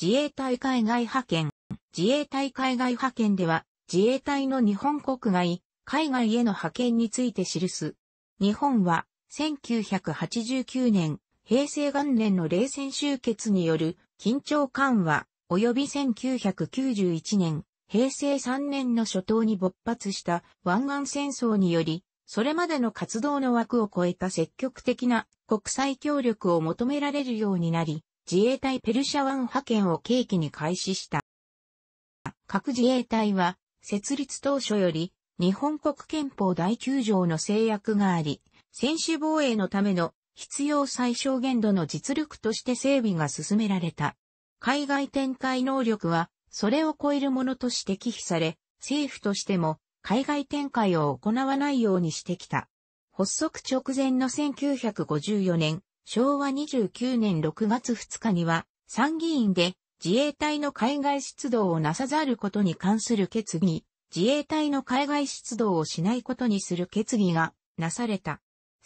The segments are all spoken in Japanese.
自衛隊海外派遣。自衛隊海外派遣では、自衛隊の日本国外、海外への派遣について記す。日本は、1989年、平成元年の冷戦終結による緊張緩和、及び1991年、平成3年の初頭に勃発した湾岸戦争により、それまでの活動の枠を超えた積極的な国際協力を求められるようになり、自衛隊ペルシャ湾派遣を契機に開始した。各自衛隊は、設立当初より、日本国憲法第9条の制約があり、専守防衛のための必要最小限度の実力として整備が進められた。海外展開能力は、それを超えるものとして忌避され、政府としても海外展開を行わないようにしてきた。発足直前の1954年、昭和29年6月2日には、参議院で自衛隊の海外出動をなさざることに関する決議、自衛隊の海外出動をしないことにする決議がなされた。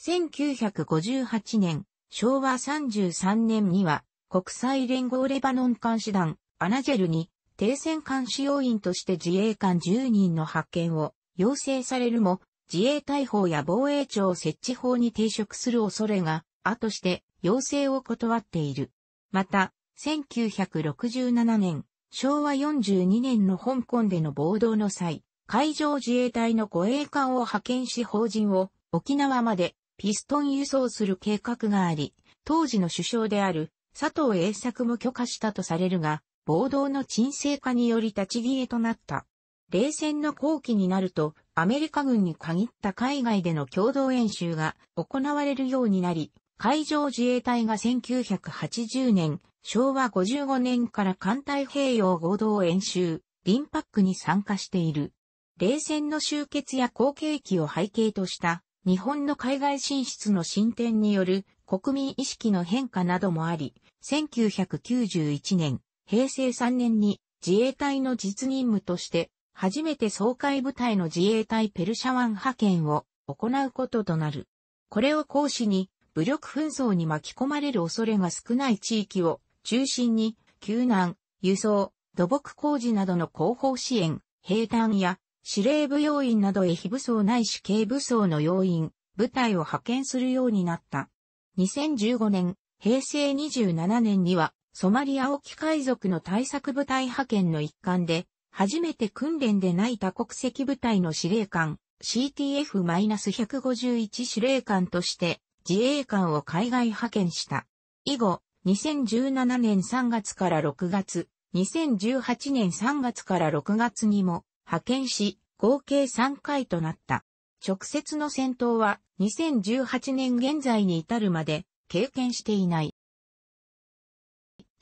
1958年、昭和33年には、国際連合レバノン監視団、アナジェルに、停戦監視要員として自衛官10人の派遣を要請されるも、自衛隊法や防衛庁設置法に抵触する恐れがあとして要請を断っている。また、1967年、昭和42年の香港での暴動の際、海上自衛隊の護衛艦を派遣し法人を沖縄までピストン輸送する計画があり、当時の首相である佐藤栄作も許可したとされるが、暴動の沈静化により立ち消えとなった。冷戦の後期になると、アメリカ軍に限った海外での共同演習が行われるようになり、海上自衛隊が1980年、昭和55年から艦隊平洋合同演習、リンパックに参加している。冷戦の終結や後継期を背景とした日本の海外進出の進展による国民意識の変化などもあり、1991年、平成3年に自衛隊の実任務として初めて総会部隊の自衛隊ペルシャ湾派遣を行うこととなる。これを講師に武力紛争に巻き込まれる恐れが少ない地域を中心に、救難、輸送、土木工事などの後方支援、兵団や司令部要員などへ非武装ないし軽武装の要員、部隊を派遣するようになった。2015年、平成27年には、ソマリア沖海賊の対策部隊派遣の一環で、初めて訓練でない多国籍部隊の司令官、CTF-151 司令官として自衛官を海外派遣した。以後、2017年3月から6月、2018年3月から6月にも派遣し、合計3回となった。直接の戦闘は2018年現在に至るまで経験していない。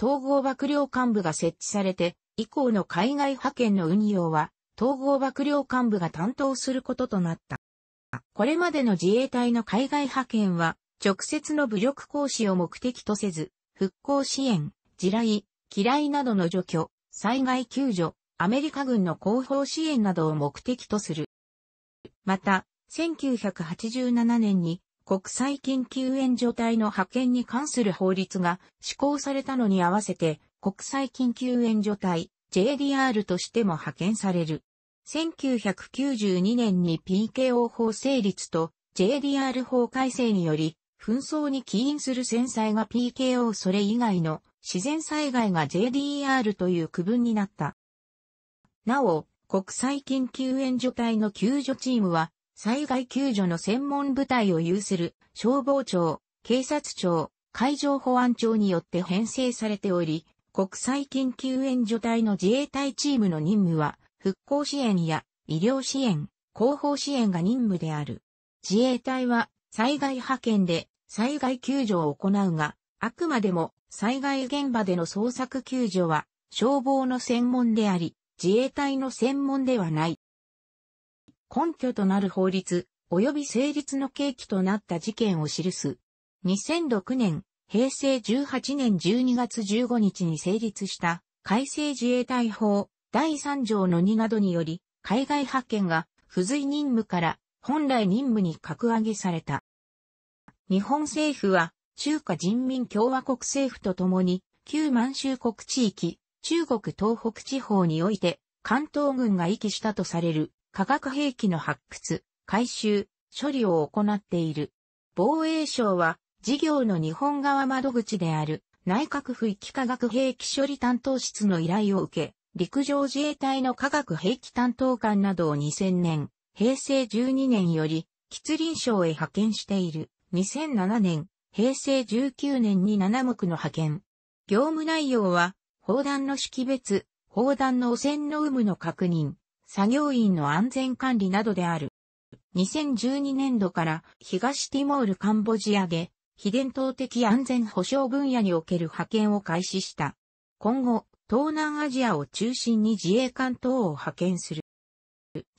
統合幕僚幹部が設置されて、以降の海外派遣の運用は、統合幕僚幹部が担当することとなった。これまでの自衛隊の海外派遣は、直接の武力行使を目的とせず、復興支援、地雷、機雷などの除去、災害救助、アメリカ軍の後方支援などを目的とする。また、1987年に国際緊急援助隊の派遣に関する法律が施行されたのに合わせて国際緊急援助隊 JDR としても派遣される。1992年に PKO 法成立と JDR 法改正により、紛争に起因する戦災が PKO それ以外の自然災害が JDR という区分になった。なお、国際緊急援助隊の救助チームは、災害救助の専門部隊を有する消防庁、警察庁、海上保安庁によって編成されており、国際緊急援助隊の自衛隊チームの任務は、復興支援や医療支援、広報支援が任務である。自衛隊は災害派遣で災害救助を行うが、あくまでも災害現場での捜索救助は消防の専門であり、自衛隊の専門ではない。根拠となる法律、及び成立の契機となった事件を記す。2006年、平成18年12月15日に成立した改正自衛隊法第3条の2などにより、海外派遣が付随任務から本来任務に格上げされた。日本政府は中華人民共和国政府とともに旧満州国地域、中国東北地方において関東軍が遺棄したとされる化学兵器の発掘、回収、処理を行っている。防衛省は事業の日本側窓口である内閣府域化学兵器処理担当室の依頼を受け、陸上自衛隊の科学兵器担当官などを2000年、平成12年より、吉林省へ派遣している。2007年、平成19年に7目の派遣。業務内容は、砲弾の識別、砲弾の汚染の有無の確認、作業員の安全管理などである。2012年度から東ティモールカンボジアで非伝統的安全保障分野における派遣を開始した。今後、東南アジアを中心に自衛艦等を派遣する。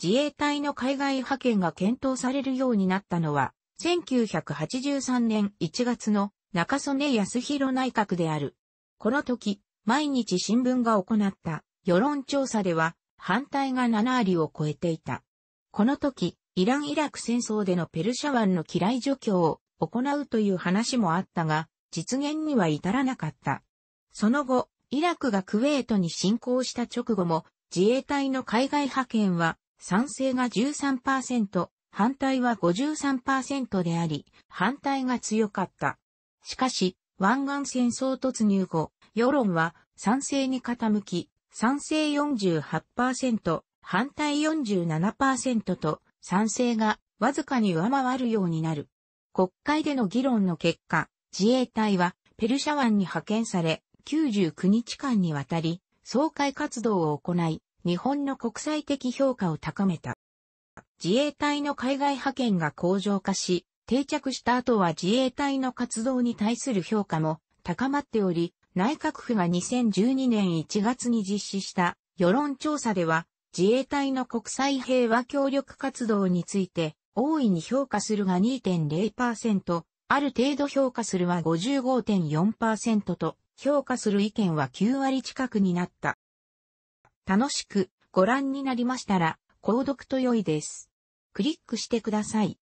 自衛隊の海外派遣が検討されるようになったのは、1983年1月の中曽根康弘内閣である。この時、毎日新聞が行った世論調査では反対が7割を超えていた。この時、イラン・イラク戦争でのペルシャ湾の機雷除去を行うという話もあったが、実現には至らなかった。その後、イラクがクウェートに侵攻した直後も、自衛隊の海外派遣は、賛成が13%、反対は53%であり、反対が強かった。しかし、湾岸戦争突入後、世論は賛成に傾き、賛成48%、反対47%と、賛成がわずかに上回るようになる。国会での議論の結果、自衛隊はペルシャ湾に派遣され、99日間にわたり、総会活動を行い、日本の国際的評価を高めた。自衛隊の海外派遣が向上化し、定着した後は自衛隊の活動に対する評価も高まっており、内閣府が2012年1月に実施した世論調査では、自衛隊の国際平和協力活動について、大いに評価するが2.0%、ある程度評価するは55.4%と、評価する意見は9割近くになった。楽しくご覧になりましたら、購読と良いです。クリックしてください。